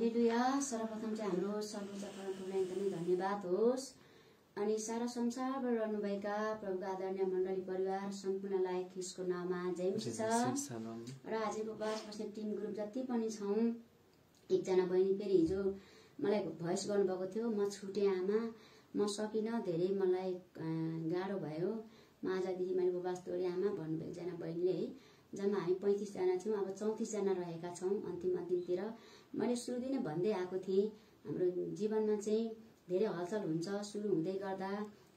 हालेलुया सर्वप्रथम चाहिँ हाम्रो सर्वोच्च परमप्रभुलाई एकदमै धन्यवाद होस् अनि सारा संसारमा रहनुभएका प्रभुका आदरणीय मण्डली परिवार सम्पूर्णलाई ख्रिसको नाममा जय छ र आजको बास बस्ने टिम ग्रुप जति पनि छौँ एकजना बहिनी फेरि हिजो मलाई भोइस गर्नुभएको थियो म छुटेँ आमा म सकिनँ धेरै मलाई गाह्रो भयो म आज दिदी मैले उपवास तोडेँ आमा भन्नुभयो एकजना बहिनीले है जम्मा हामी पैँतिसजना छौँ अब चौतिसजना रहेका छौँ अन्तिम अन्तिमतिर मैले सुरुदेखि नै भन्दै आएको थिएँ हाम्रो जीवनमा चाहिँ धेरै हलचल हुन्छ सुरु हुँदै गर्दा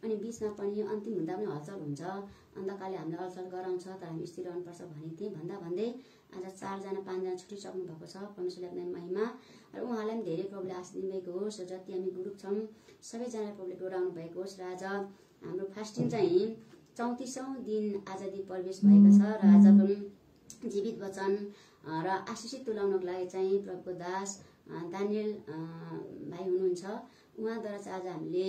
अनि बिचमा पनि अन्तिम हुँदा पनि हलचल हुन्छ अन्धकारले हामीलाई हलचल गराउँछ त हामी स्थिर रहनुपर्छ भनेको थिएँ भन्दा भन्दै आज चारजना पाँचजना छुटिसक्नु भएको छ आफ्नो महिमा र उहाँलाई पनि धेरै प्रब्लम आश दिनुभएको होस् जति हामी ग्रुप छौँ सबैजना प्रब्लम डोराउनु भएको होस् र आज हाम्रो फास्टिङ चाहिँ चौतिसौँ दिन आजादी प्रवेश भएको छ र आजको mm-hmm. जीवित वचन र आशिषित तुलाउनको लागि चाहिँ प्रभु दास दानियल भाइ हुनुहुन्छ उहाँद्वारा चाहिँ आज हामीले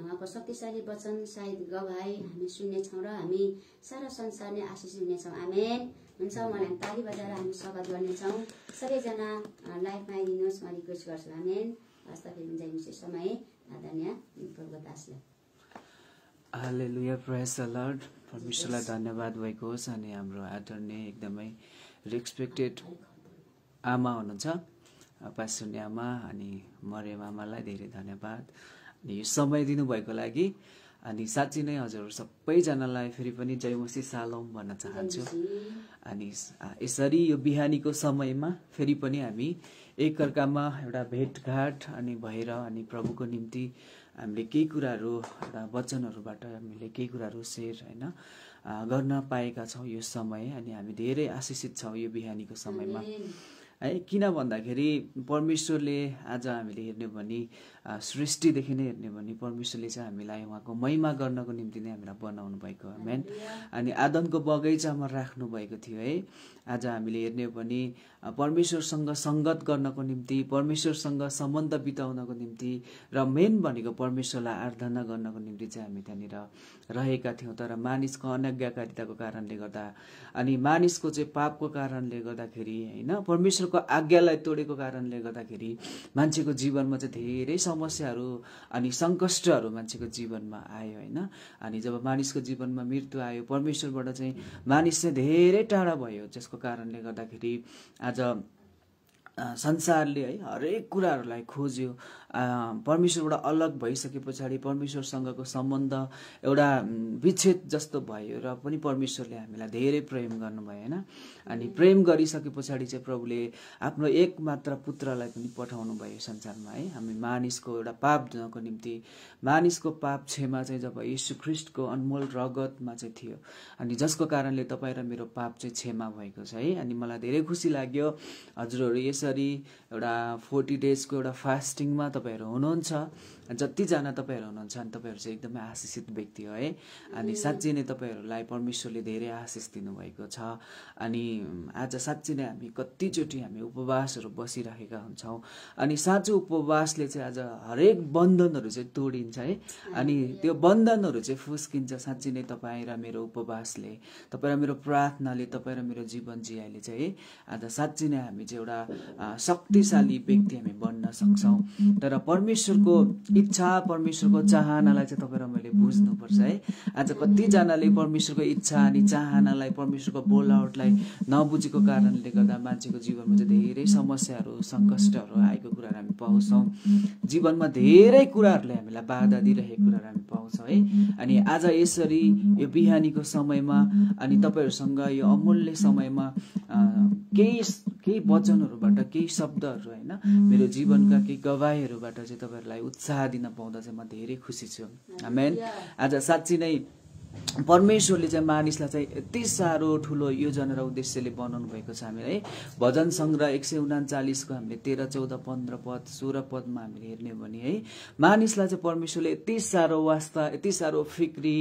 उहाँको शक्तिशाली वचन सायद गवाई हामी सुन्नेछौँ र हामी सारा संसार नै आशिष हुनेछौँ आमेन हुन्छ mm-hmm. उहाँलाई हामी ताली बजाएर हामी स्वागत गर्नेछौँ सबैजना लाइफमा आइदिनुहोस् म रिक्वेस्ट गर्छु आमेन हस्त फेरि हुन्छ समय आदरणीय प्रभु दासलाई हालेलुया प्रेस अलर्ट परमेश्वरलाई धन्यवाद भएको होस् अनि हाम्रो आदरणीय एकदमै रेस्पेक्टेड आमा हुनुहुन्छ पासुन्य आमा अनि मरेम आमालाई धेरै धन्यवाद अनि यो समय दिनुभएको लागि अनि साँच्ची नै हजुर सबैजनालाई फेरि पनि जयमसी सालौँ भन्न चाहन्छु अनि यसरी यो बिहानीको समयमा फेरि पनि हामी एकअर्कामा एउटा भेटघाट अनि भएर अनि प्रभुको निम्ति हामीले केही कुराहरू एउटा वचनहरूबाट हामीले केही कुराहरू सेयर होइन गर्न पाएका छौँ यो समय अनि हामी धेरै आशिषित छौँ यो बिहानीको समयमा है किन भन्दाखेरि परमेश्वरले आज हामीले हेर्ने भने सृष्टिदेखि नै हेर्ने भने परमेश्वरले चाहिँ हामीलाई उहाँको महिमा गर्नको निम्ति नै हामीलाई बनाउनु भएको मेन अनि आदनको बगैँचामा राख्नु भएको थियो है आज हामीले हेर्ने हो भने परमेश्वरसँग सङ्गत गर्नको निम्ति परमेश्वरसँग सम्बन्ध बिताउनको निम्ति र मेन भनेको परमेश्वरलाई आराधना गर्नको निम्ति चाहिँ हामी त्यहाँनिर रहेका थियौँ तर मानिसको अनज्ञाकारिताको कारणले गर्दा अनि मानिसको चाहिँ पापको कारणले गर्दाखेरि होइन परमेश्वरको आज्ञालाई तोडेको कारणले गर्दाखेरि मान्छेको जीवनमा चाहिँ धेरै समस्याहरू अनि सङ्कष्टहरू मान्छेको जीवनमा आयो होइन अनि जब मानिसको जीवनमा मृत्यु आयो परमेश्वरबाट चाहिँ मानिस चाहिँ धेरै टाढा भयो जसको कारणले गर्दाखेरि आज संसारले है हरेक कुराहरूलाई खोज्यो परमेश्वरबाट अलग भइसके पछाडि परमेश्वरसँगको सम्बन्ध एउटा विच्छेद जस्तो भयो र पनि परमेश्वरले हामीलाई धेरै प्रेम गर्नुभयो होइन अनि प्रेम गरिसके पछाडि चाहिँ प्रभुले आफ्नो एक मात्र पुत्रलाई पनि पठाउनु भयो संसारमा है हामी मानिसको एउटा पाप धुनको निम्ति मानिसको पाप क्षमा चाहिँ जब यीशुख्रिष्टको अनमोल रगतमा चाहिँ थियो अनि जसको कारणले तपाईँ र मेरो पाप चाहिँ क्षमा भएको छ है अनि मलाई धेरै खुसी लाग्यो हजुरहरू यस यसरी एउटा फोर्टी डेजको एउटा फास्टिङमा तपाईँहरू हुनुहुन्छ जतिजना तपाईँहरू हुनुहुन्छ अनि तपाईँहरू चाहिँ एकदमै आशिषित व्यक्ति हो है अनि साँच्चै नै तपाईँहरूलाई परमेश्वरले धेरै आशिष दिनुभएको छ अनि आज साँच्चै नै हामी कतिचोटि हामी उपवासहरू बसिराखेका हुन्छौँ अनि साँचो उपवासले चाहिँ आज हरेक बन्धनहरू चाहिँ तोडिन्छ है अनि त्यो बन्धनहरू चाहिँ फुस्किन्छ साँच्चै नै तपाईँ र मेरो उपवासले तपाईँ र मेरो प्रार्थनाले तपाईँ र मेरो जीवन जियाले चाहिँ है आज साँच्चै नै हामी चाहिँ एउटा शक्तिशाली व्यक्ति हामी बन्न सक्छौँ तर परमेश्वरको इच्छा परमेश्वरको चाहनालाई चाहिँ तपाईँ र मैले बुझ्नुपर्छ है आज कतिजनाले परमेश्वरको इच्छा अनि चाहनालाई परमेश्वरको बोलावटलाई नबुझेको कारणले गर्दा मान्छेको जीवनमा चाहिँ धेरै समस्याहरू सङ्कष्टहरू आएको कुराहरू हामी पाउँछौँ जीवनमा धेरै कुराहरूले हामीलाई बाधा दिइरहेको कुराहरू हामी पाउँछौँ है अनि आज यसरी यो बिहानीको समयमा अनि तपाईँहरूसँग यो अमूल्य समयमा केही केही वचनहरूबाट mm-hmm. केही शब्दहरू होइन मेरो जीवनका केही गवाईहरूबाट चाहिँ तपाईँहरूलाई उत्साह दिन पाउँदा चाहिँ म धेरै खुसी छु मेन mm-hmm. आज साँच्ची नै परमेश्वरले चाहिँ मानिसलाई चाहिँ यति साह्रो ठुलो योजना र उद्देश्यले बनाउनु भएको छ हामीले है भजन सङ्ग्रह एक सय उनाचालिसको हामीले तेह्र चौध पन्ध्र पद सोह्र पदमा हामीले हेर्ने हो भने है मानिसलाई चाहिँ परमेश्वरले यति साह्रो वास्ता यति साह्रो फिक्री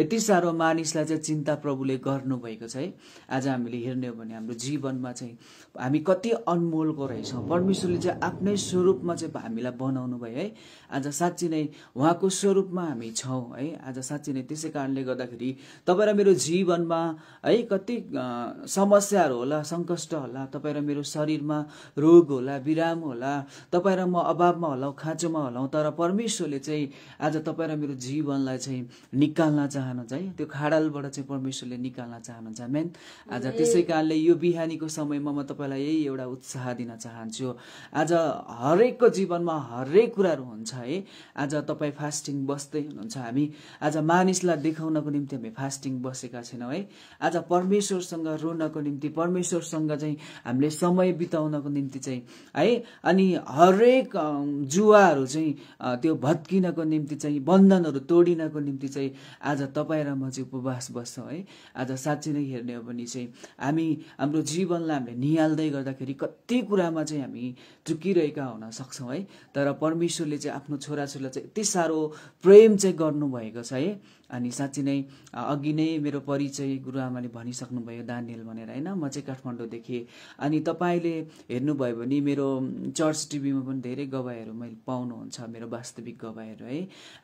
यति साह्रो मानिसलाई चाहिँ चिन्ता प्रभुले गर्नुभएको छ है आज हामीले हेर्ने हो भने हाम्रो जीवनमा चाहिँ हामी कति अनमोलको रहेछौँ परमेश्वरले चाहिँ आफ्नै स्वरूपमा चाहिँ हामीलाई बनाउनु भयो है आज साँच्ची नै उहाँको स्वरूपमा हामी छौँ है आज साँच्ची नै त्यसै कारणले गर्दा गर्दाखेरि तपाईँ र मेरो जीवनमा है कति समस्याहरू होला सङ्कष्ट होला तपाईँ र मेरो शरीरमा रोग होला विराम होला तपाईँ र म अभावमा होला खाँचोमा होला तर परमेश्वरले चाहिँ आज तपाईँ र मेरो जीवनलाई चाहिँ निकाल्न चाहनुहुन्छ है त्यो खाडालबाट चाहिँ परमेश्वरले निकाल्न चाहनुहुन्छ मेन आज त्यसै कारणले यो बिहानीको समयमा म तपाईँलाई यही एउटा उत्साह दिन चाहन्छु आज हरेकको जीवनमा हरेक कुराहरू हुन्छ है आज तपाईँ फास्टिङ बस्दै हुनुहुन्छ हामी आज मानिसलाई देखाउन रोनको निम्ति हामी फास्टिङ बसेका छैनौँ है आज परमेश्वरसँग रोनको निम्ति परमेश्वरसँग चाहिँ हामीले समय बिताउनको निम्ति चाहिँ है अनि हरेक जुवाहरू चाहिँ त्यो भत्किनको निम्ति चाहिँ बन्धनहरू तोडिनको निम्ति चाहिँ आज तपाईँ र म चाहिँ उपवास बस्छौँ है आज साँच्चै नै हेर्ने हो भने चाहिँ हामी हाम्रो जीवनलाई हामीले निहाल्दै गर्दाखेरि कति कुरामा चाहिँ हामी चुकिरहेका हुन सक्छौँ है तर परमेश्वरले चाहिँ आफ्नो छोराछोरीलाई चाहिँ यति साह्रो प्रेम चाहिँ गर्नुभएको छ है अनि साँच्ची नै अघि नै मेरो परिचय गुरुआमाले भनिसक्नुभयो दानियल भनेर होइन म चाहिँ काठमाडौँदेखि अनि तपाईँले हेर्नुभयो भने मेरो चर्च टिभीमा पनि धेरै गवाईहरू मैले पाउनुहुन्छ मेरो वास्तविक गवाईहरू है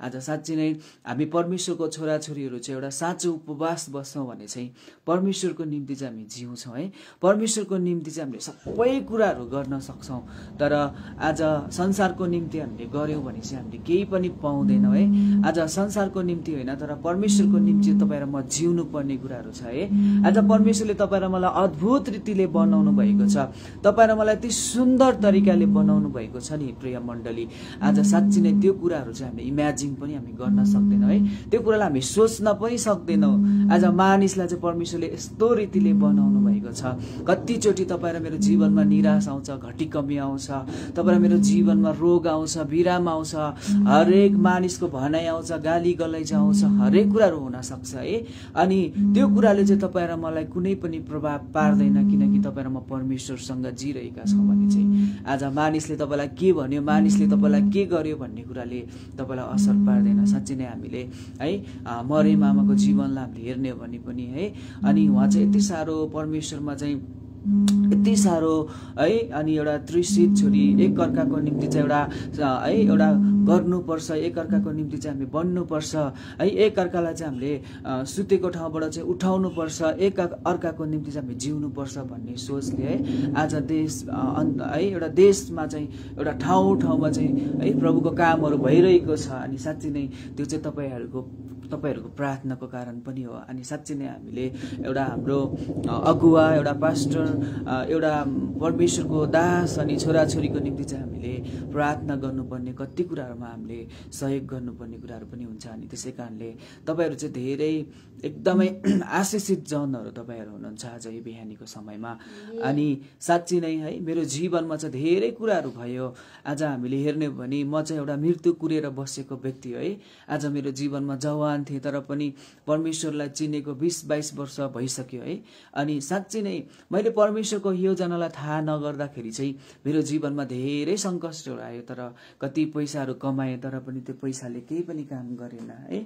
आज साँच्ची नै हामी परमेश्वरको छोराछोरीहरू चाहिँ एउटा साँचो उपवास बस्छौँ भने चाहिँ परमेश्वरको निम्ति चाहिँ हामी जिउँछौँ है परमेश्वरको निम्ति चाहिँ हामीले सबै कुराहरू गर्न सक्छौँ तर आज संसारको निम्ति हामीले गऱ्यौँ भने चाहिँ हामीले केही पनि पाउँदैनौँ है आज संसारको निम्ति होइन तर र परमेश्वरको निम्ति तपाईँ र म जिउनु पर्ने कुराहरू छ है आज परमेश्वरले तपाईँ र मलाई अद्भुत रीतिले बनाउनु भएको छ तपाईँ र मलाई यति सुन्दर तरिकाले बनाउनु भएको छ नि प्रिय मण्डली आज साँच्ची नै त्यो कुराहरू चाहिँ हामी इमेजिन पनि हामी गर्न सक्दैनौँ है त्यो कुरालाई हामी सोच्न पनि सक्दैनौँ आज मानिसलाई चाहिँ परमेश्वरले यस्तो रीतिले बनाउनु भएको छ कतिचोटि तपाईँ र मेरो जीवनमा निराश आउँछ घटी कमी आउँछ तपाईँ र मेरो जीवनमा रोग आउँछ बिराम आउँछ हरेक मानिसको भनाइ आउँछ गाली गलैज आउँछ हरेक कुराहरू हुनसक्छ है अनि त्यो कुराले चाहिँ तपाईँ र मलाई कुनै पनि प्रभाव पार्दैन किनकि तपाईँ र म परमेश्वरसँग जिरहेका छौँ भने चाहिँ आज मानिसले तपाईँलाई के भन्यो मानिसले तपाईँलाई के गर्यो भन्ने कुराले तपाईँलाई असर पार्दैन साँच्चै नै हामीले है मरे मामाको जीवनलाई हामीले हेर्ने भने पनि है अनि उहाँ चाहिँ यति साह्रो परमेश्वरमा चाहिँ यति साह्रो है अनि एउटा त्रिसित छोरी एकअर्काको निम्ति चाहिँ एउटा है एउटा गर्नुपर्छ अर्काको निम्ति चाहिँ हामीले बन्नुपर्छ है एक अर्कालाई चाहिँ हामीले सुतेको ठाउँबाट चाहिँ उठाउनुपर्छ एक अर्काको निम्ति चाहिँ हामी जिउनुपर्छ भन्ने सोचले है आज देश है एउटा देशमा चाहिँ एउटा ठाउँ ठाउँमा चाहिँ है प्रभुको कामहरू भइरहेको छ अनि साँच्ची नै त्यो चाहिँ तपाईँहरूको तपाईँहरूको प्रार्थनाको कारण पनि हो अनि साँच्ची नै हामीले एउटा हाम्रो अगुवा एउटा पास्टर एउटा परमेश्वरको दास अनि छोराछोरीको निम्ति चाहिँ हामीले प्रार्थना गर्नुपर्ने कति कुराहरूमा हामीले सहयोग गर्नुपर्ने कुराहरू पनि हुन्छ अनि त्यसै कारणले तपाईँहरू चाहिँ धेरै एकदमै आशिषित जनहरू तपाईँहरू हुनुहुन्छ आज यो बिहानीको समयमा अनि साँच्ची नै है मेरो जीवनमा चाहिँ धेरै कुराहरू भयो आज हामीले हेर्ने हो भने म चाहिँ एउटा मृत्यु कुरेर बसेको व्यक्ति है आज मेरो जीवनमा जवान थिएँ तर पनि परमेश्वरलाई चिनेको बिस बाइस वर्ष भइसक्यो है अनि साँच्ची नै मैले परमेश्वरको योजनालाई थाहा नगर्दाखेरि चाहिँ मेरो जीवनमा धेरै सङ्कष्टहरू आयो तर कति पैसाहरू कमाएँ तर पनि त्यो पैसाले केही पनि काम गरेन है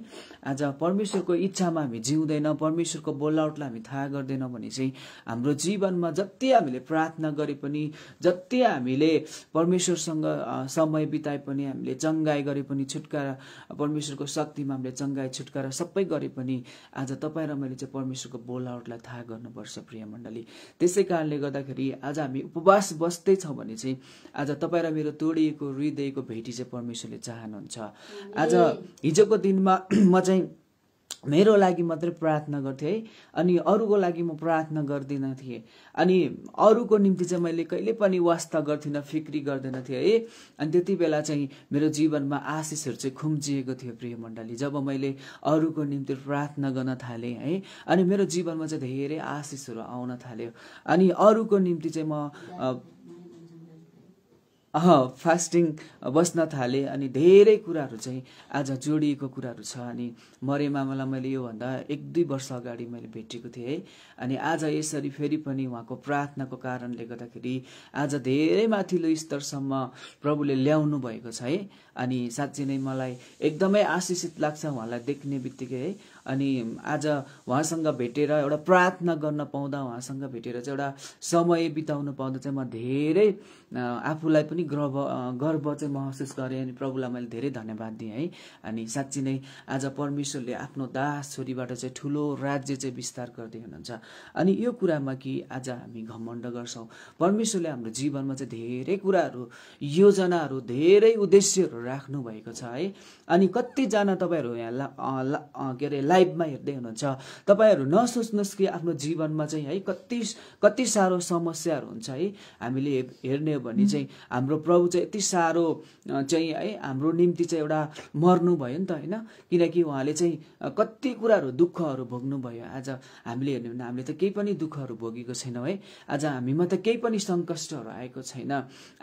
आज परमेश्वरको इच्छामा हामी जिउँदैन परमेश्वरको बोलआउटलाई हामी थाहा गर्दैनौँ भने चाहिँ हाम्रो जीवनमा जति हामीले प्रार्थना गरे पनि जति हामीले परमेश्वरसँग समय बिताए पनि हामीले चङ्गाई गरे पनि छुटकारा परमेश्वरको शक्तिमा हामीले चङ्गाई छुटकारा सबै गरे पनि आज तपाईँ र मैले चाहिँ परमेश्वरको बोलआउटलाई थाहा गर्नुपर्छ प्रिय मण्डली त्यसै कारणले गर्दाखेरि आज हामी उपवास बस्दैछौँ भने चाहिँ आज तपाईँ र मेरो तोडिएको हृदयको भेटी चाहिँ परमेश्वरले चाहनुहुन्छ आज हिजोको दिनमा म चाहिँ मेरो लागि मात्रै प्रार्थना गर्थेँ है अनि अरूको लागि म प्रार्थना गर्दिन थिएँ अनि अरूको निम्ति चाहिँ मैले कहिले पनि वास्ता गर्थिनँ फिक्री गर्दैन थिएँ है अनि त्यति बेला चाहिँ मेरो जीवनमा आशिषहरू चाहिँ खुम्चिएको थियो प्रिय मण्डली जब मैले अरूको निम्ति प्रार्थना गर्न थालेँ है अनि मेरो जीवनमा चाहिँ धेरै आशिषहरू आउन थाल्यो अनि अरूको निम्ति चाहिँ म फास्टिङ बस्न थालेँ अनि धेरै कुराहरू चाहिँ आज जोडिएको कुराहरू छ अनि मरे मामालाई मैले योभन्दा एक दुई वर्ष अगाडि मैले भेटेको थिएँ है अनि आज यसरी फेरि पनि उहाँको प्रार्थनाको कारणले गर्दाखेरि आज धेरै माथिल्लो स्तरसम्म प्रभुले ल्याउनु भएको छ है अनि साँच्चै नै मलाई एकदमै आशिषित लाग्छ उहाँलाई देख्ने बित्तिकै है अनि आज उहाँसँग भेटेर एउटा प्रार्थना गर्न पाउँदा उहाँसँग भेटेर चाहिँ एउटा समय बिताउन पाउँदा चाहिँ म धेरै आफूलाई पनि गर्व गर्व चाहिँ महसुस गरेँ अनि प्रभुलाई मैले धेरै धन्यवाद दिएँ है अनि साँच्ची नै आज परमेश्वरले आफ्नो दास छोरीबाट चाहिँ ठुलो राज्य चाहिँ विस्तार गर्दै हुनुहुन्छ अनि यो कुरामा कि आज हामी घमण्ड गर्छौँ परमेश्वरले हाम्रो जीवनमा चाहिँ धेरै कुराहरू योजनाहरू धेरै उद्देश्यहरू राख्नु भएको छ है अनि कतिजना तपाईँहरू यहाँ के अरे लाइभमा हेर्दै हुनुहुन्छ तपाईँहरू नसोच्नुहोस् कि आफ्नो जीवनमा चाहिँ है कति कति साह्रो समस्याहरू हुन्छ है हामीले हेर्ने हो भने चाहिँ हाम्रो प्रभु चाहिँ यति साह्रो चाहिँ है हाम्रो निम्ति चाहिँ एउटा मर्नु भयो नि त होइन किनकि उहाँले चाहिँ कति कुराहरू दुःखहरू भोग्नुभयो आज हामीले हेर्ने भने हामीले त केही पनि दुःखहरू भोगेको छैनौँ है आज हामीमा त केही पनि सङ्कष्टहरू आएको छैन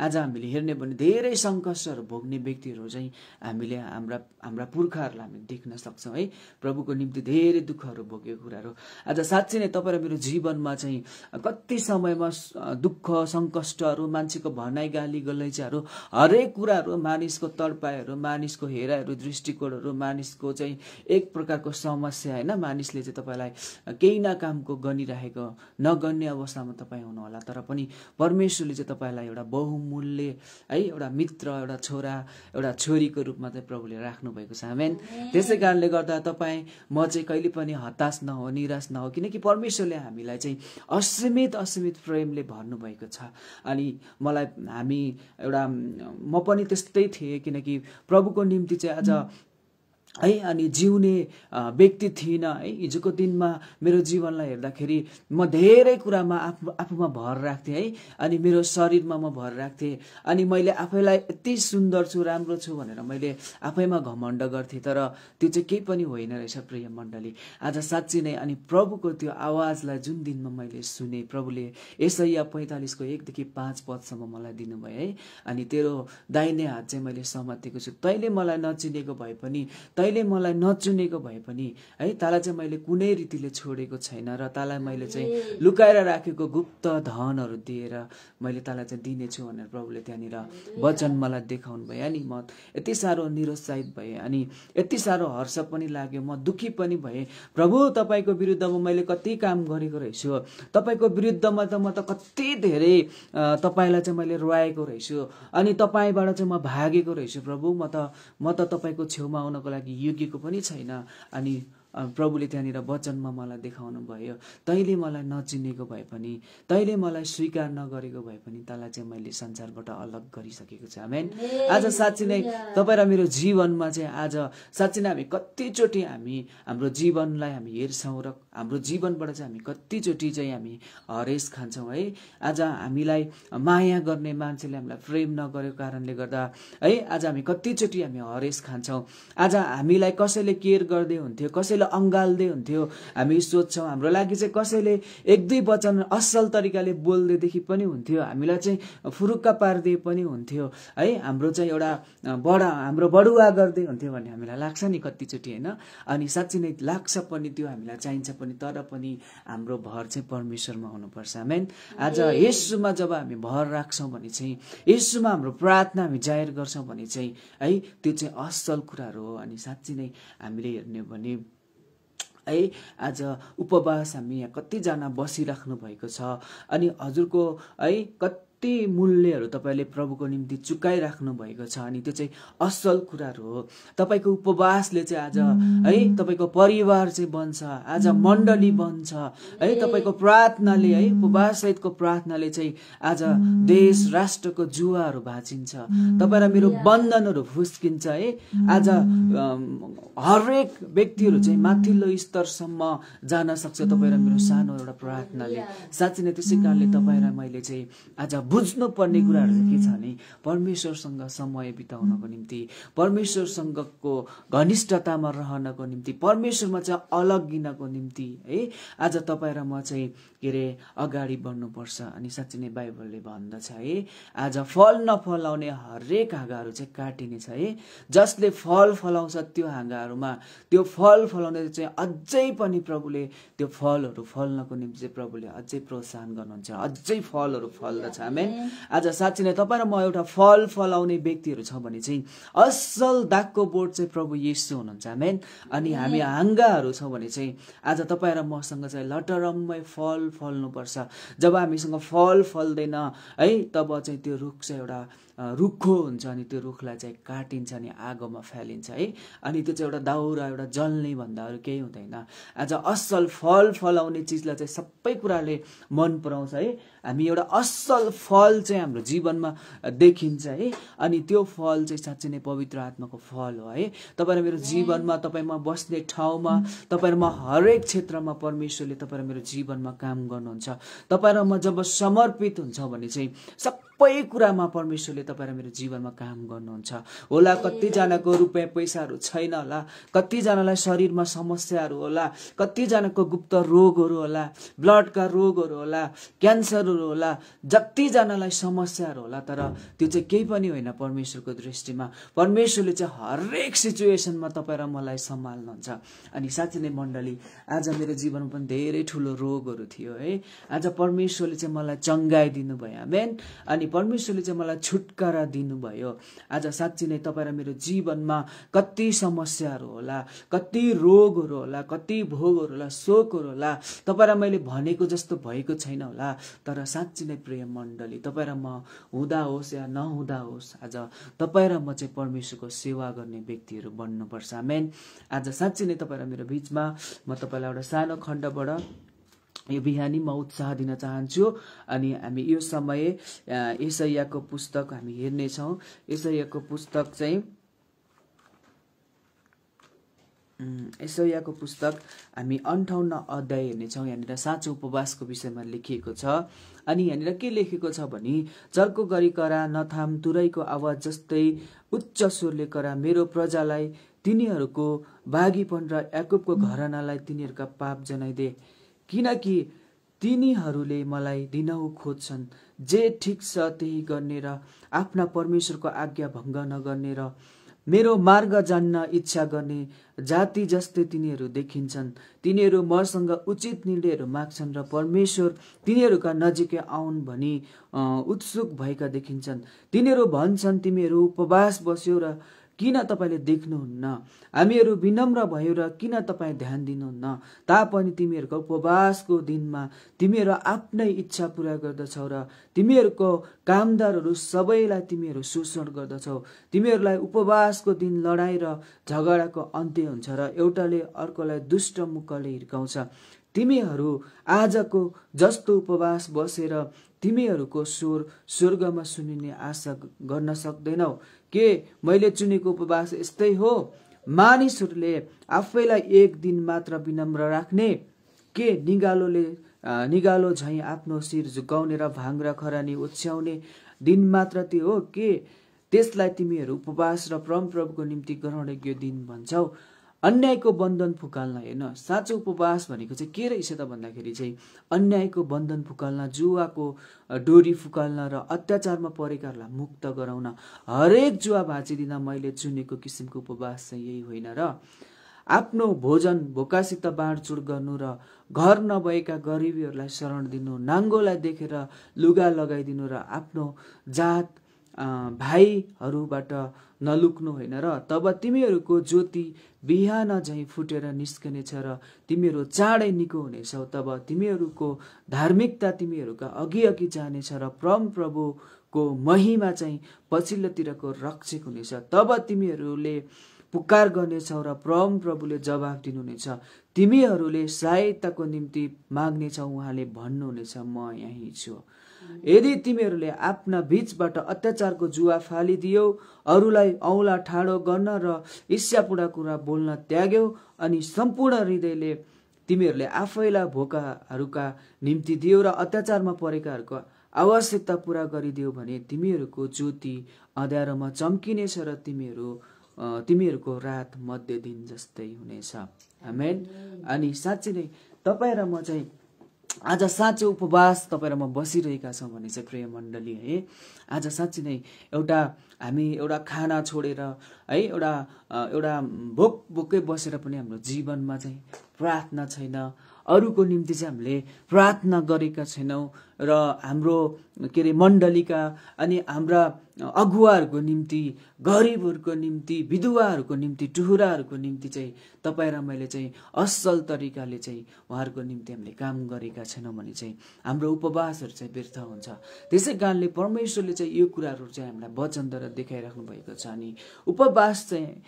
आज हामीले हेर्ने भने धेरै सङ्कष्टहरू भोग्ने व्यक्तिहरू चाहिँ हामीले हाम्रा हाम्रा पुर्खाहरूलाई हामी देख्न सक्छौँ है प्रभुको निम्ति धेरै दुःखहरू भोगेको कुराहरू आज साँच्चै नै तपाईँ र मेरो जीवनमा चाहिँ कति समयमा दुःख सङ्कष्टहरू मान्छेको भनाइ गाली गलैचाहरू हरेक कुराहरू मानिसको तडपाइहरू मानिसको हेराइहरू दृष्टिकोणहरू मानिसको चाहिँ एक प्रकारको समस्या होइन मानिसले चाहिँ तपाईँलाई केही न कामको गनिराखेको नगन्ने अवस्थामा तपाईँ हुनुहोला तर पनि परमेश्वरले चाहिँ तपाईँलाई एउटा बहुमूल्य है एउटा मित्र एउटा छोरा एउटा छोरीको रूपमा चाहिँ प्रभुले राख्नुभएको छ हामी त्यसै कारणले गर्दा तपाईँ म चाहिँ कहिले पनि हताश नहो निराश नहो किनकि परमेश्वरले हामीलाई चाहिँ असीमित असीमित प्रेमले भन्नुभएको छ अनि मलाई हामी एउटा म पनि त्यस्तै थिएँ किनकि प्रभुको निम्ति चाहिँ आज है अनि जिउने व्यक्ति थिइनँ है हिजोको दिनमा मेरो जीवनलाई हेर्दाखेरि म धेरै कुरामा आफू आफूमा भर राख्थेँ है अनि मेरो शरीरमा म भर राख्थेँ अनि मैले आफैलाई यति सुन्दर छु राम्रो छु भनेर मैले आफैमा घमण्ड गर्थेँ तर त्यो चाहिँ केही पनि होइन रहेछ प्रिय मण्डली आज साँच्ची नै अनि प्रभुको त्यो आवाजलाई जुन दिनमा मैले सुने प्रभुले यसैया पैँतालिसको एकदेखि पाँच पदसम्म मलाई दिनुभयो है अनि तेरो दाहिने हात चाहिँ मैले समातेको छु तैँले मलाई नचिनेको भए पनि तैँले मलाई नचुनेको भए पनि है तँलाई चाहिँ मैले कुनै रीतिले छोडेको छैन र तँलाई मैले चाहिँ लुकाएर राखेको गुप्त धनहरू दिएर मैले तँलाई चाहिँ दिनेछु भनेर प्रभुले त्यहाँनिर वचन मलाई देखाउनु भयो अनि म यति साह्रो निरुत्साहित भएँ अनि यति साह्रो हर्ष पनि लाग्यो म दुःखी पनि भएँ प्रभु तपाईँको विरुद्धमा मैले कति काम गरेको रहेछु तपाईँको विरुद्धमा त म त कति धेरै तपाईँलाई चाहिँ मैले रुवाएको रहेछु अनि तपाईँबाट चाहिँ म भागेको रहेछु प्रभु म त म त तपाईँको छेउमा आउनको लागि योग्यको पनि छैन अनि प्रभुले त्यहाँनिर वचनमा मलाई देखाउनु भयो तैँले मलाई नचिनेको भए पनि तैँले मलाई स्वीकार नगरेको भए पनि तँलाई चाहिँ मैले संसारबाट अलग गरिसकेको छु हामी आज साँच्ची नै तपाईँ र मेरो जीवनमा चाहिँ आज साँच्ची नै हामी कतिचोटि हामी हाम्रो जीवनलाई हामी हेर्छौँ र हाम्रो जीवनबाट चाहिँ हामी कतिचोटि चाहिँ हामी रेस खान्छौँ है आज हामीलाई माया गर्ने मान्छेले हामीलाई प्रेम नगरेको कारणले गर्दा है आज हामी कतिचोटि हामी हरेस खान्छौँ आज हामीलाई कसैले केयर गर्दै हुन्थ्यो कसैले अँगाल्दै हुन्थ्यो हामी सोध्छौँ हाम्रो लागि चाहिँ कसैले एक दुई वचन असल तरिकाले बोल्दैदेखि पनि हुन्थ्यो हामीलाई चाहिँ फुरुक्का पार्दै पनि हुन्थ्यो है हाम्रो चाहिँ एउटा बडा हाम्रो बडुवा गर्दै हुन्थ्यो भन्ने हामीलाई लाग्छ नि कतिचोटि होइन अनि साँच्ची नै लाग्छ पनि त्यो हामीलाई चाहिन्छ पनि तर पनि हाम्रो भर चाहिँ परमेश्वरमा हुनुपर्छ मेन आज यसुमा जब हामी भर राख्छौँ भने चाहिँ यसुमा हाम्रो प्रार्थना हामी जाहेर गर्छौँ भने चाहिँ है त्यो चाहिँ असल कुराहरू हो अनि साँच्ची नै हामीले हेर्ने भने है आज उपवास हामी यहाँ कतिजना बसिराख्नु भएको छ अनि हजुरको है कति कति मूल्यहरू तपाईँले प्रभुको निम्ति चुकाइराख्नु भएको छ अनि त्यो चाहिँ असल कुराहरू हो तपाईँको उपवासले चाहिँ आज है तपाईँको परिवार चाहिँ बन्छ आज मण्डली बन्छ है तपाईँको प्रार्थनाले है उपवास सहितको प्रार्थनाले चाहिँ आज देश राष्ट्रको जुवाहरू भाँचिन्छ तपाईँ र मेरो बन्धनहरू फुस्किन्छ है आज हरेक व्यक्तिहरू चाहिँ माथिल्लो स्तरसम्म जान सक्छ तपाईँ र मेरो सानो एउटा प्रार्थनाले साँच्ची नै त्यसै कारणले तपाईँ र मैले चाहिँ आज बुझ्नुपर्ने कुराहरू के छ भने परमेश्वरसँग समय बिताउनको निम्ति परमेश्वरसँगको घनिष्ठतामा रहनको निम्ति परमेश्वरमा चाहिँ अलगिनको निम्ति है आज तपाईँ र म चाहिँ के अरे अगाडि बढ्नुपर्छ अनि साँच्चै नै बाइबलले भन्दछ है आज फल नफलाउने हरेक हाँगाहरू चाहिँ काटिने छ है जसले फल फलाउँछ त्यो हाँगाहरूमा त्यो फल फलाउने चाहिँ अझै पनि प्रभुले त्यो फलहरू फल्नको निम्ति चाहिँ प्रभुले अझै प्रोत्साहन गर्नुहुन्छ अझै फलहरू फल्दछ आमेन आज साँच्ची नै तपाईँ र म एउटा फल फलाउने व्यक्तिहरू छ भने चाहिँ असल दागको बोर्ड चाहिँ प्रभु येसु हुनुहुन्छ आमेन अनि हामी हाङ्गाहरू छौँ भने चाहिँ आज तपाईँ र मसँग चाहिँ लटरम्मै फल फल्नुपर्छ जब हामीसँग फल फल्दैन है तब चाहिँ त्यो रुख चाहिँ एउटा रुखो हुन्छ अनि त्यो रुखलाई चाहिँ काटिन्छ अनि आगोमा फालिन्छ है अनि त्यो चाहिँ एउटा दाउरा एउटा जल्ने भन्दा अरू केही हुँदैन आज असल फल फलाउने चिजलाई चाहिँ सबै कुराले मन पराउँछ है हामी एउटा असल फल चाहिँ हाम्रो जीवनमा देखिन्छ है अनि त्यो फल चाहिँ साँच्चै नै पवित्र आत्माको फल हो है तपाईँ मेरो जीवनमा तपाईँमा बस्ने ठाउँमा तपाईँहरूमा हरेक क्षेत्रमा परमेश्वरले तपाईँ मेरो जीवनमा काम गर्नुहुन्छ तपाईँहरूमा जब समर्पित हुन्छ भने चाहिँ सब सबै कुरामा परमेश्वरले तपाईँ र मेरो जीवनमा काम गर्नुहुन्छ होला कतिजनाको रुपियाँ पैसाहरू छैन होला कतिजनालाई शरीरमा समस्याहरू होला कतिजनाको गुप्त रोगहरू होला ब्लडका रोगहरू होला क्यान्सरहरू होला जतिजनालाई समस्याहरू होला तर त्यो चाहिँ केही पनि होइन परमेश्वरको दृष्टिमा परमेश्वरले चाहिँ हरेक सिचुएसनमा तपाईँ र मलाई सम्हाल्नुहुन्छ अनि साँच्चै नै मण्डली आज मेरो जीवनमा पनि धेरै ठुलो रोगहरू थियो है आज परमेश्वरले चाहिँ मलाई चङ्गाइदिनु भयो मेन अनि अनि परमेश्वरले चाहिँ मलाई छुटकारा दिनुभयो आज साँच्ची नै तपाईँ र मेरो जीवनमा कति समस्याहरू होला कति रोगहरू होला कति भोगहरू होला शोकहरू होला तपाईँ र मैले भनेको जस्तो भएको छैन होला तर साँच्ची नै प्रिय मण्डली तपाईँ र म हुँदा होस् या नहुँदा होस् आज तपाईँ र म चाहिँ परमेश्वरको सेवा गर्ने व्यक्तिहरू बन्नुपर्छ मेन आज साँच्ची नै तपाईँ र मेरो बिचमा म तपाईँलाई एउटा सानो खण्डबाट यो बिहानी म उत्साह दिन चाहन्छु अनि हामी यो समय एसैयाको पुस्तक हामी हेर्नेछौँ एसैयाको पुस्तक चाहिँ एसैयाको पुस्तक हामी अन्ठाउन्न अध्याय हेर्नेछौँ यहाँनिर साँचो उपवासको विषयमा लेखिएको छ अनि यहाँनिर के लेखेको छ भने चर्को गरी करा नथाम तुरैको आवाज जस्तै उच्च स्वरले करा मेरो प्रजालाई तिनीहरूको बाघीपन र याकुबको घरनालाई तिनीहरूका पाप जनाइदिए किनकि तिनीहरूले मलाई दिनहु खोज्छन् जे ठिक छ त्यही गर्ने र आफ्ना परमेश्वरको आज्ञा भङ्ग नगर्ने र मेरो मार्ग जान्न इच्छा गर्ने जाति जस्तै तिनीहरू देखिन्छन् तिनीहरू मसँग उचित निर्णयहरू माग्छन् र परमेश्वर तिनीहरूका नजिकै आउन् भनी उत्सुक भएका देखिन्छन् तिनीहरू भन्छन् तिमीहरू उपवास बस्यौ र किन तपाईँले देख्नुहुन्न हामीहरू विनम्र भयो र किन तपाईँ ध्यान दिनुहुन्न तापनि तिमीहरूको उपवासको दिनमा तिमीहरू आफ्नै इच्छा पुरा गर्दछौ र तिमीहरूको कामदारहरू सबैलाई तिमीहरू शोषण गर्दछौ तिमीहरूलाई उपवासको दिन लडाइँ र झगडाको अन्त्य हुन्छ र एउटाले अर्कोलाई दुष्ट मुखले हिर्काउँछ तिमीहरू आजको जस्तो उपवास बसेर तिमीहरूको स्वर स्वर्गमा सुनिने आशा गर्न सक्दैनौ के मैले चुनेको उपवास यस्तै हो मानिसहरूले आफैलाई एक दिन मात्र विनम्र राख्ने के निगालोले निगालो झैँ आफ्नो शिर झुकाउने र र खरानी ओछ्याउने दिन मात्र त्यो हो के त्यसलाई तिमीहरू उपवास र परमप्रभुको निम्ति गराउने दिन भन्छौ अन्यायको बन्धन फुकाल्न हेर्न साँचो उपवास भनेको चाहिँ के रहेछ त भन्दाखेरि चाहिँ अन्यायको बन्धन फुकाल्न जुवाको डोरी फुकाल्न र अत्याचारमा परेकाहरूलाई मुक्त गराउन हरेक जुवा भाँचिदिन मैले चुनेको किसिमको उपवास चाहिँ यही होइन र आफ्नो भोजन भोकासित बाँडचुँड गर्नु र घर नभएका गरिबीहरूलाई शरण दिनु नाङ्गोलाई देखेर लुगा लगाइदिनु र आफ्नो जात भाइहरूबाट नलुक्नु होइन र तब तिमीहरूको ज्योति बिहान झैँ फुटेर निस्कनेछ र तिमीहरू चाँडै निको हुनेछौ तब तिमीहरूको धार्मिकता तिमीहरूका अघि अघि जानेछ र परम प्रभुको महिमा चाहिँ पछिल्लोतिरको रक्षक हुनेछ तब तिमीहरूले पुकार गर्नेछौ र परम प्रभुले जवाफ दिनुहुनेछ तिमीहरूले सहायताको निम्ति माग्नेछौ उहाँले भन्नुहुनेछ म यहीँ छु यदि तिमीहरूले आफ्ना बीचबाट अत्याचारको जुवा फालिदियो अरूलाई औँला ठाडो गर्न र इच्छापूर्ण कुरा बोल्न त्याग्यौ अनि सम्पूर्ण हृदयले तिमीहरूले आफैलाई भोकाहरूका निम्ति दियो र अत्याचारमा परेकाहरूको आवश्यकता पुरा गरिदियो भने तिमीहरूको ज्योति अँध्यारोमा चम्किनेछ र तिमीहरू तिमीहरूको रात मध्य दिन जस्तै हुनेछ आमेन अनि साँच्चै नै तपाईँ र म चाहिँ आज साँच्चै उपवास तपाईँ म बसिरहेका छौँ भने चाहिँ प्रिय मण्डली है आज साँच्ची नै एउटा हामी एउटा खाना छोडेर है एउटा एउटा भोक भोकै बसेर पनि हाम्रो जीवनमा चाहिँ प्रार्थना छैन अरूको निम्ति चाहिँ हामीले प्रार्थना गरेका छैनौँ र हाम्रो के अरे मण्डलीका अनि हाम्रा अगुवाहरूको निम्ति गरिबहरूको निम्ति विधुवाहरूको निम्ति टुहुराहरूको निम्ति चाहिँ तपाईँ र मैले चाहिँ असल तरिकाले चाहिँ उहाँहरूको निम्ति हामीले काम गरेका छैनौँ भने चाहिँ हाम्रो उपवासहरू चाहिँ व्यर्थ हुन्छ त्यसै कारणले परमेश्वरले चाहिँ यो कुराहरू चाहिँ हामीलाई वचनद्वारा देखाइराख्नु भएको छ अनि उपवास चाहिँ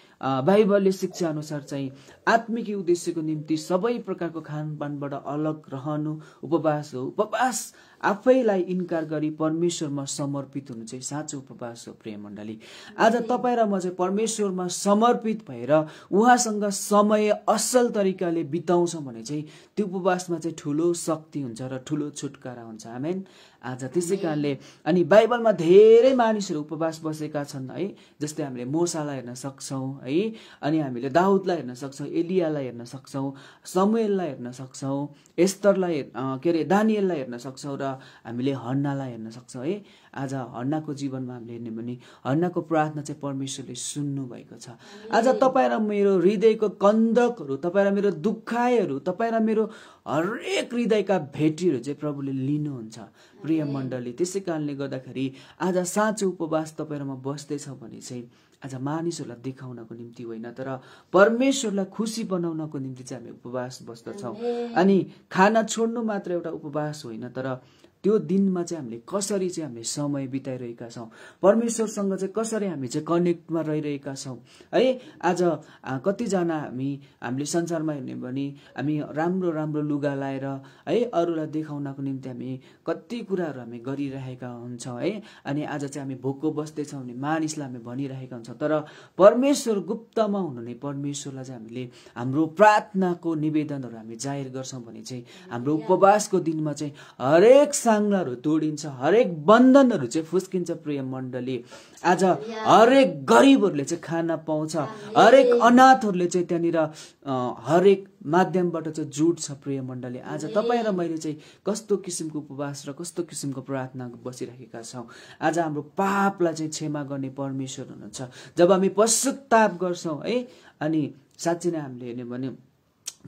बाइबलले अनुसार चाहिँ आत्मिक उद्देश्यको निम्ति सबै प्रकारको खानपानबाट अलग रहनु उपवास हो उपवास आफैलाई इन्कार गरी परमेश्वरमा समर्पित हुनु चाहिँ साँचो उपवास हो प्रिय मण्डली आज तपाईँ र म चाहिँ परमेश्वरमा समर्पित भएर उहाँसँग समय असल तरिकाले बिताउँछौँ भने चाहिँ त्यो उपवासमा चाहिँ ठुलो शक्ति हुन्छ र ठुलो छुटकारा हुन्छ आमेन आज त्यसै कारणले अनि बाइबलमा धेरै मानिसहरू उपवास बसेका छन् है जस्तै हामीले मोसालाई हेर्न सक्छौँ है अनि हामीले दाउदलाई हेर्न सक्छौँ एलियालाई हेर्न सक्छौँ समुएललाई हेर्न सक्छौँ एस्तरलाई के अरे दानियललाई हेर्न सक्छौँ र हामीले हन्नालाई हेर्न सक्छौँ है आज हन्नाको जीवनमा हामीले हेर्ने भने हन्नाको प्रार्थना चाहिँ परमेश्वरले सुन्नु भएको छ आज तपाईँ र मेरो हृदयको कन्दकहरू तपाईँ र मेरो दुखाइहरू तपाईँ र मेरो हरेक हृदयका भेटीहरू चाहिँ प्रभुले लिनुहुन्छ प्रिय मण्डली त्यसै कारणले गर्दाखेरि आज साँचो उपवास तपाईँहरूमा बस्दैछ भने चाहिँ आज मानिसहरूलाई देखाउनको निम्ति होइन तर परमेश्वरलाई खुसी बनाउनको निम्ति चाहिँ हामी उपवास बस्दछौँ अनि खाना छोड्नु मात्र एउटा उपवास होइन तर त्यो दिनमा चाहिँ हामीले कसरी चाहिँ हामी समय बिताइरहेका छौँ परमेश्वरसँग चाहिँ कसरी हामी चाहिँ कनेक्टमा रहिरहेका छौँ है आज कतिजना हामी हामीले संसारमा हेर्ने भने हामी राम्रो राम्रो लुगा लाएर है अरूलाई देखाउनको निम्ति हामी कति कुराहरू हामी गरिरहेका हुन्छौँ है अनि आज चाहिँ हामी भोको बस्दैछौँ भने मानिसलाई हामी भनिरहेका हुन्छौँ तर परमेश्वर गुप्तमा हुनुहुने परमेश्वरलाई चाहिँ हामीले हाम्रो प्रार्थनाको निवेदनहरू हामी जाहेर गर्छौँ भने चाहिँ हाम्रो उपवासको दिनमा चाहिँ हरेक माग्नहरू तोडिन्छ हरेक बन्धनहरू चाहिँ फुस्किन्छ प्रिय मण्डली आज हरेक गरिबहरूले चाहिँ खाना पाउँछ हरेक अनाथहरूले चाहिँ त्यहाँनिर हरेक माध्यमबाट चाहिँ जुट्छ प्रिय मण्डली आज तपाईँ र मैले चाहिँ कस्तो किसिमको उपवास र कस्तो किसिमको प्रार्थना बसिराखेका छौँ आज हाम्रो पापलाई चाहिँ क्षमा गर्ने परमेश्वर हुनुहुन्छ जब हामी पश्चाताप गर्छौँ है अनि साँच्ची नै हामीले हेर्ने भने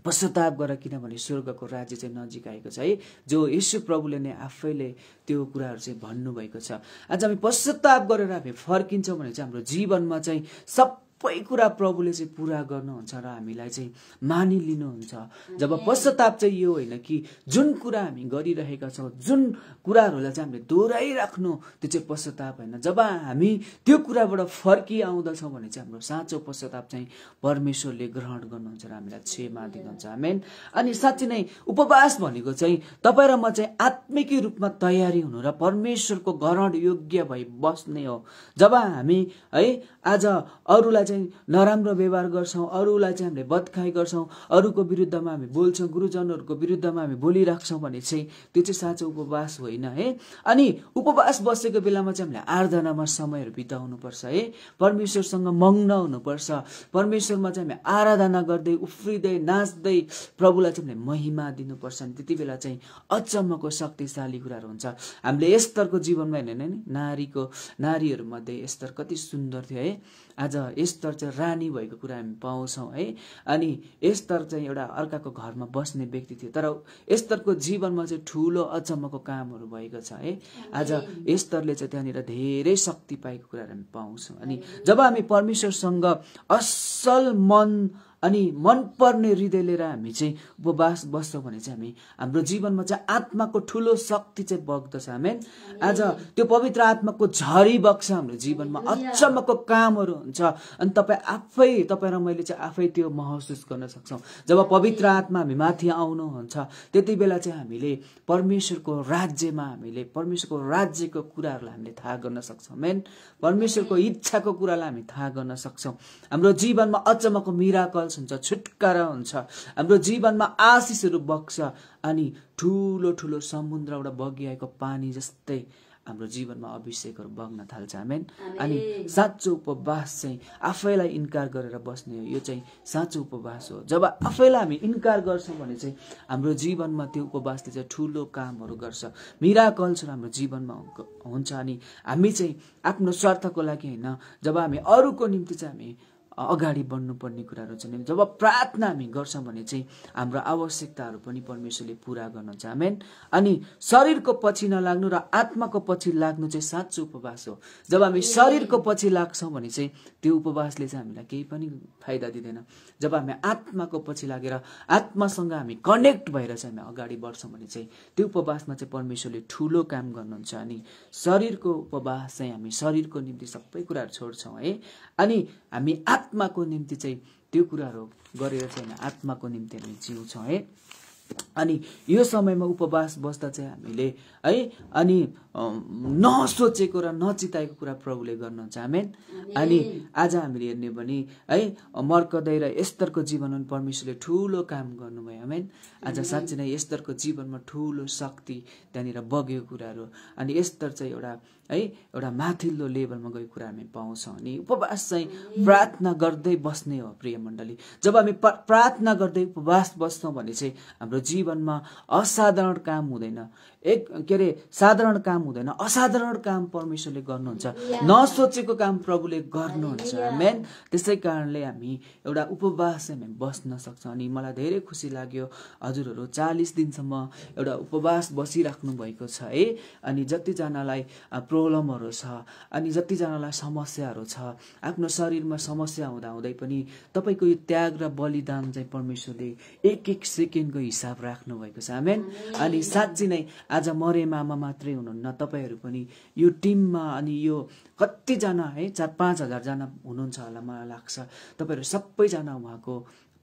पश्चाताप गर किनभने स्वर्गको राज्य चाहिँ नजिक आएको छ है जो यीशु प्रभुले नै आफैले त्यो कुराहरू चाहिँ भन्नुभएको छ आज हामी पश्चाताप गरेर हामी फर्किन्छौँ भने चाहिँ हाम्रो जीवनमा चाहिँ सब सबै कुरा प्रभुले चाहिँ पुरा गर्नुहुन्छ र हामीलाई चाहिँ मानिलिनुहुन्छ जब पश्चाताप चाहिँ यो होइन कि जुन कुरा हामी गरिरहेका छौँ जुन कुराहरूलाई चाहिँ हामीले दोहोऱ्याइराख्नु त्यो चाहिँ पश्चाताप होइन जब हामी त्यो कुराबाट फर्किआउँदछौँ भने चाहिँ हाम्रो साँचो पश्चाताप चाहिँ परमेश्वरले ग्रहण गर्नुहुन्छ र हामीलाई क्षमा दिनुहुन्छ मेन अनि साँच्ची नै उपवास भनेको चाहिँ तपाईँ र म चाहिँ आत्मिकी रूपमा तयारी हुनु र परमेश्वरको ग्रहण योग्य भई बस्ने हो जब हामी है आज अरूलाई चाहिँ नराम्रो व्यवहार गर्छौँ अरूलाई चाहिँ हामीले बदखाइ गर्छौँ अरूको विरुद्धमा हामी बोल्छौँ गुरुजनहरूको विरुद्धमा हामी बोलिराख्छौँ भने चाहिँ त्यो चाहिँ साँचो उपवास होइन है अनि उपवास बसेको बेलामा चाहिँ हामीले आराधनामा समयहरू बिताउनुपर्छ है परमेश्वरसँग मग्न हुनुपर्छ परमेश्वरमा चाहिँ हामी आराधना गर्दै उफ्रिँदै नाच्दै प्रभुलाई चाहिँ हामीले महिमा दिनुपर्छ अनि त्यति बेला चाहिँ अचम्मको शक्तिशाली कुराहरू हुन्छ हामीले यस्तरको जीवनमा हेर्ने नारीको नारीहरूमध्ये यस्तर कति सुन्दर थियो है आज यस स्तर चाहिँ रानी भएको कुरा हामी पाउँछौँ है अनि एस्तर चाहिँ एउटा अर्काको घरमा बस्ने व्यक्ति थियो तर एस्तरको जीवनमा चाहिँ ठुलो अचम्मको कामहरू भएको छ है आज एस्तरले चाहिँ त्यहाँनिर धेरै शक्ति पाएको कुराहरू हामी पाउँछौँ अनि जब हामी परमेश्वरसँग असल मन अनि मनपर्ने हृदय लिएर हामी चाहिँ उपवास बस्छौँ भने चाहिँ हामी हाम्रो जीवनमा चाहिँ आत्माको ठुलो शक्ति चाहिँ बग्दछ हामी आज त्यो पवित्र आत्माको झरी बग्छ हाम्रो जीवनमा अचम्मको कामहरू हुन्छ अनि तपाईँ आफै तपाईँ र मैले चाहिँ आफै त्यो महसुस गर्न सक्छौँ जब पवित्र आत्मा हामी माथि आउनुहुन्छ त्यति बेला चाहिँ हामीले परमेश्वरको राज्यमा हामीले परमेश्वरको राज्यको कुराहरूलाई हामीले थाहा गर्न सक्छौँ मेन परमेश्वरको इच्छाको कुरालाई हामी थाहा गर्न सक्छौँ हाम्रो जीवनमा अचम्मको मिराकल निकाल्स हुन्छ छुटकारा हुन्छ हाम्रो जीवनमा आशिषहरू बग्छ अनि ठुलो ठुलो समुद्रबाट बगिआएको पानी जस्तै हाम्रो जीवनमा अभिषेकहरू बग्न थाल्छ हामी अनि साँचो उपवास चाहिँ आफैलाई इन्कार गरेर बस्ने हो यो चाहिँ साँचो उपवास हो जब आफैलाई हामी इन्कार गर्छौँ भने चाहिँ हाम्रो जीवनमा त्यो उपवासले चाहिँ ठुलो कामहरू गर्छ मिरा कल्चर हाम्रो जीवनमा हुन्छ अनि हामी चाहिँ आफ्नो स्वार्थको लागि होइन जब हामी अरूको निम्ति चाहिँ हामी अगाडि बढ्नुपर्ने कुराहरू छन् जब प्रार्थना हामी गर्छौँ भने चाहिँ हाम्रो आवश्यकताहरू पनि परमेश्वरले पुरा गर्नुहुन्छ आमेन अनि शरीरको पछि नलाग्नु र आत्माको पछि लाग्नु चाहिँ साँचो उपवास हो जब हामी शरीरको पछि लाग्छौँ भने चाहिँ त्यो उपवासले चाहिँ हामीलाई केही पनि फाइदा दिँदैन जब हामी आत्माको पछि लागेर आत्मासँग हामी कनेक्ट भएर चाहिँ हामी अगाडि बढ्छौँ भने चाहिँ त्यो उपवासमा चाहिँ परमेश्वरले ठुलो काम गर्नुहुन्छ अनि शरीरको उपवास चाहिँ हामी शरीरको निम्ति सबै कुराहरू छोड्छौँ है अनि हामी आत् आत्माको निम्ति चाहिँ त्यो कुराहरू गरेर चाहिँ आत्माको निम्ति हामी जिउँछौँ है अनि यो समयमा उपवास बस्दा चाहिँ हामीले है अनि नसोचेको र नचिताएको कुरा प्रभुले गर्न चाहेन अनि आज हामीले हेर्ने भने है मर्कदै र यस्तरको जीवनमा परमेश्वरले ठुलो काम गर्नुभयो हामी आज साँच्चै नै यस्तरको जीवनमा ठुलो शक्ति त्यहाँनिर बगेको कुराहरू अनि यस्तर चाहिँ एउटा है एउटा माथिल्लो लेभलमा गएको कुरा हामी पाउँछौँ अनि उपवास चाहिँ mm-hmm. प्रार्थना गर्दै बस्ने हो प्रिय मण्डली जब हामी प्रार्थना गर्दै उपवास बस्छौँ भने चाहिँ हाम्रो जीवनमा असाधारण काम हुँदैन एक के अरे साधारण काम हुँदैन असाधारण काम परमेश्वरले गर्नुहुन्छ नसोचेको काम प्रभुले गर्नुहुन्छ मेन त्यसै कारणले हामी एउटा उपवास हामी बस्न सक्छौँ अनि मलाई धेरै खुसी लाग्यो हजुरहरू चालिस दिनसम्म एउटा उपवास बसिराख्नु भएको छ है अनि जतिजनालाई प्रो प्रब्लमहरू छ अनि जतिजनालाई समस्याहरू छ आफ्नो शरीरमा समस्या हुँदा हुँदै पनि तपाईँको यो त्याग र बलिदान चाहिँ परमेश्वरले एक एक सेकेन्डको हिसाब राख्नुभएको छ आमेन अनि साँच्ची नै आज मरे मामा मात्रै हुनुहुन्न तपाईँहरू पनि यो टिममा अनि यो कतिजना है चार पाँच हजारजना हुनुहुन्छ होला मलाई लाग्छ तपाईँहरू सबैजना उहाँको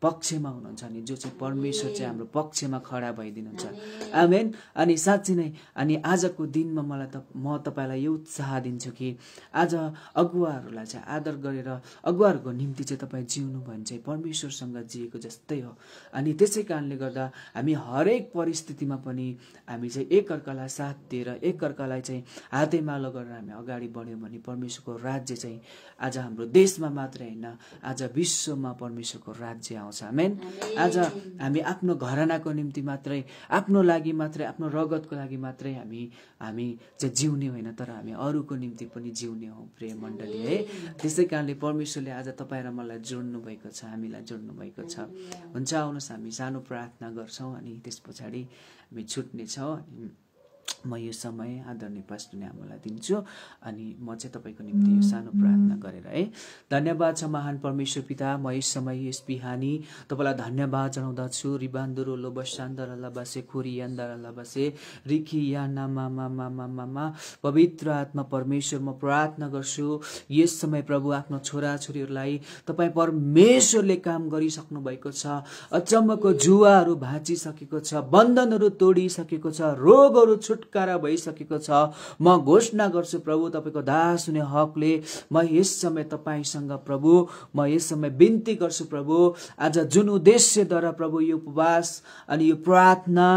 पक्षमा हुनुहुन्छ अनि जो चाहिँ परमेश्वर चाहिँ हाम्रो पक्षमा खडा भइदिनुहुन्छ आमेन अनि साँच्ची नै अनि आजको दिनमा मलाई त म तपाईँलाई यो उत्साह दिन्छु कि आज अगुवाहरूलाई चाहिँ आदर गरेर अगुवाहरूको निम्ति चाहिँ तपाईँ जिउनु भयो भने चाहिँ परमेश्वरसँग जिएको जस्तै हो अनि त्यसै कारणले गर्दा हामी हरेक परिस्थितिमा पनि हामी चाहिँ एकअर्कालाई साथ दिएर एकअर्कालाई चाहिँ हातेमालो गरेर हामी अगाडि बढ्यौँ भने परमेश्वरको राज्य चाहिँ आज हाम्रो देशमा मात्रै होइन आज विश्वमा परमेश्वरको राज्य आउँछ मेन आज हामी आफ्नो घरनाको निम्ति मात्रै आफ्नो लागि मात्रै आफ्नो रगतको लागि मात्रै हामी हामी चाहिँ जिउने होइन तर हामी अरूको निम्ति पनि जिउने हौँ प्रिय मण्डली है त्यसै कारणले परमेश्वरले आज तपाईँ र मलाई जोड्नु भएको छ हामीलाई जोड्नु भएको छ हुन्छ आउनुहोस् हामी सानो प्रार्थना गर्छौँ अनि त्यस पछाडि हामी छुट्नेछौँ म यो समय आदरणीय पास्टरले हामीलाई दिन्छु अनि म चाहिँ तपाईँको निम्ति यो सानो प्रार्थना गरेर है धन्यवाद छ महान परमेश्वर पिता म यस समय यस बिहानी तपाईँलाई धन्यवाद जनाउँदछु रिबान्दुरो लोबसान्दर लबासे खोरी यान्दर लबासे रिखी या नामा मामा मामा पवित्र आत्मा परमेश्वर म प्रार्थना गर्छु यस समय प्रभु आफ्नो छोराछोरीहरूलाई तपाईँ परमेश्वरले काम गरिसक्नु भएको छ अचम्मको जुवाहरू भाँचिसकेको छ बन्धनहरू तोडिसकेको छ रोगहरू छुट छुटकारा भइसकेको छ म घोषणा गर्छु प्रभु तपाईँको दास हुने हकले म यस समय तपाईँसँग प्रभु म यस समय बिन्ती गर्छु प्रभु आज जुन उद्देश्यद्वारा प्रभु यो उपवास अनि यो प्रार्थना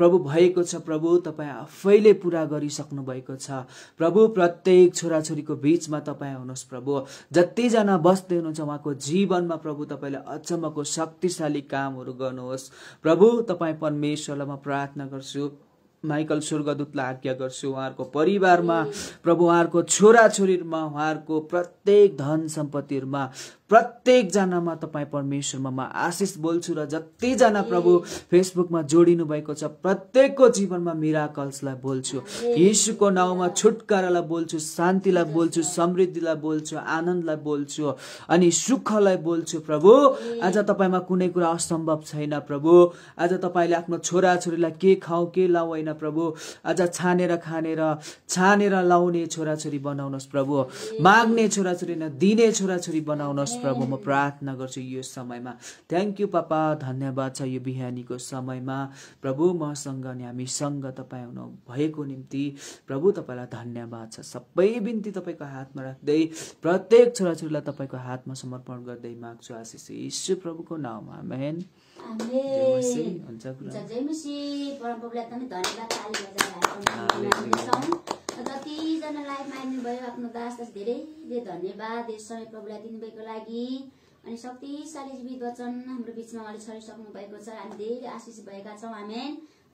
प्रभु भएको छ प्रभु तपाईँ आफैले पुरा गरिसक्नु भएको छ प्रभु प्रत्येक छोराछोरीको बिचमा तपाईँ हुनुहोस् प्रभु जतिजना बस्दै हुनुहुन्छ उहाँको जीवनमा प्रभु तपाईँले अचम्मको शक्तिशाली कामहरू गर्नुहोस् प्रभु तपाईँ परमेश्वरलाई म प्रार्थना गर्छु माइकल स्वर्गदूतलाई आज्ञा गर्छु उहाँहरूको परिवारमा प्रभु उहाँहरूको छोराछोरीहरूमा उहाँहरूको प्रत्येक धन सम्पत्तिहरूमा प्रत्येकजनामा तपाईँ परमेश्वरमा म आशिष बोल्छु र जतिजना प्रभु फेसबुकमा जोडिनु भएको छ प्रत्येकको जीवनमा मिराकल्सलाई बोल्छु यीशुको नाउँमा छुटकारालाई बोल्छु शान्तिलाई बोल्छु समृद्धिलाई बोल्छु आनन्दलाई बोल्छु अनि सुखलाई बोल्छु प्रभु आज तपाईँमा कुनै कुरा असम्भव छैन प्रभु आज तपाईँले आफ्नो छोराछोरीलाई के खाऊ के लाऊ होइन प्रभु आज छानेर खानेर छानेर लाउने छोराछोरी बनाउनुहोस् प्रभु माग्ने छोराछोरी न दिने छोराछोरी बनाउनुहोस् प्रभु म प्रार्थना गर्छु यो समयमा थ्याङ्क यू पापा धन्यवाद छ यो बिहानीको समयमा प्रभु मसँग अनि हामीसँग तपाईँ हुनु भएको निम्ति प्रभु तपाईँलाई धन्यवाद छ सबै बिन्ती तपाईँको हातमा राख्दै प्रत्येक छोराछोरीलाई तपाईँको हातमा समर्पण गर्दै माग्छु आशिष यीशु प्रभुको नाउँमा मेन हुन्छ जतिजनालाई मान्नु भयो आफ्नो दास दास धेरै धेरै धन्यवाद यस समय प्रभुलाई दिनुभएको लागि अनि शक्तिशाली जीवित वचन हाम्रो बिचमा उहाँले छरिसक्नु भएको छ हामी धेरै आशिष भएका छौँ हामी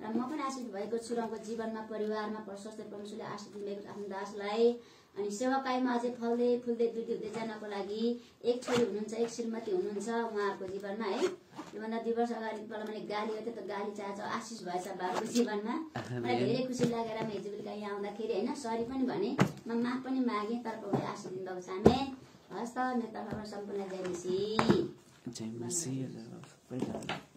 र म पनि आशिष भएको छु र जीवनमा परिवारमा प्रशस्त परमेश्वरले आशिष दिनुभएको आफ्नो दासलाई अनि सेवाकाईमा अझै फल्दै फुल्दै दुध हुँदै जानको लागि एक छोरी हुनुहुन्छ एक श्रीमती हुनुहुन्छ उहाँहरूको जीवनमा है योभन्दा दुई वर्ष अगाडि तल मैले गाली हो त्यो त गाली छ आशिष भएछ बाबुको जीवनमा मलाई धेरै खुसी लागेर म हिजो बेलुका यहाँ आउँदाखेरि होइन सरी पनि भने म माफ पनि मागेँ तर्फबाट आशिष दिनुभएको सामे हस् त मेरो तर्फबाट सम्पूर्ण जय मिसी